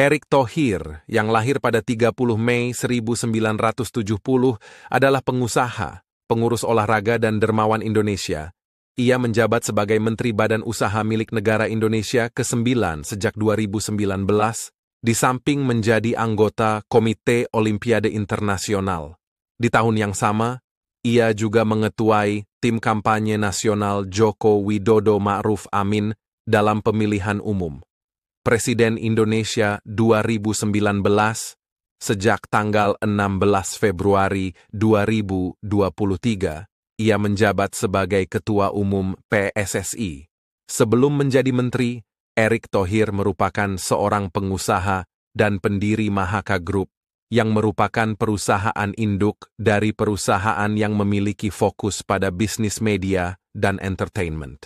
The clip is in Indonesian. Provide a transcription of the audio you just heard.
Erick Thohir, yang lahir pada 30 Mei 1970, adalah pengusaha, pengurus olahraga dan dermawan Indonesia. Ia menjabat sebagai Menteri Badan Usaha Milik Negara Indonesia ke-9 sejak 2019, di samping menjadi anggota Komite Olimpiade Internasional. Di tahun yang sama, ia juga mengetuai tim kampanye nasional Joko Widodo Ma'ruf Amin dalam pemilihan umum. Presiden Indonesia 2019 sejak tanggal 16 Februari 2023 ia menjabat sebagai ketua umum PSSI. Sebelum menjadi menteri, Erick Thohir merupakan seorang pengusaha dan pendiri Mahaka Group yang merupakan perusahaan induk dari perusahaan yang memiliki fokus pada bisnis media dan entertainment.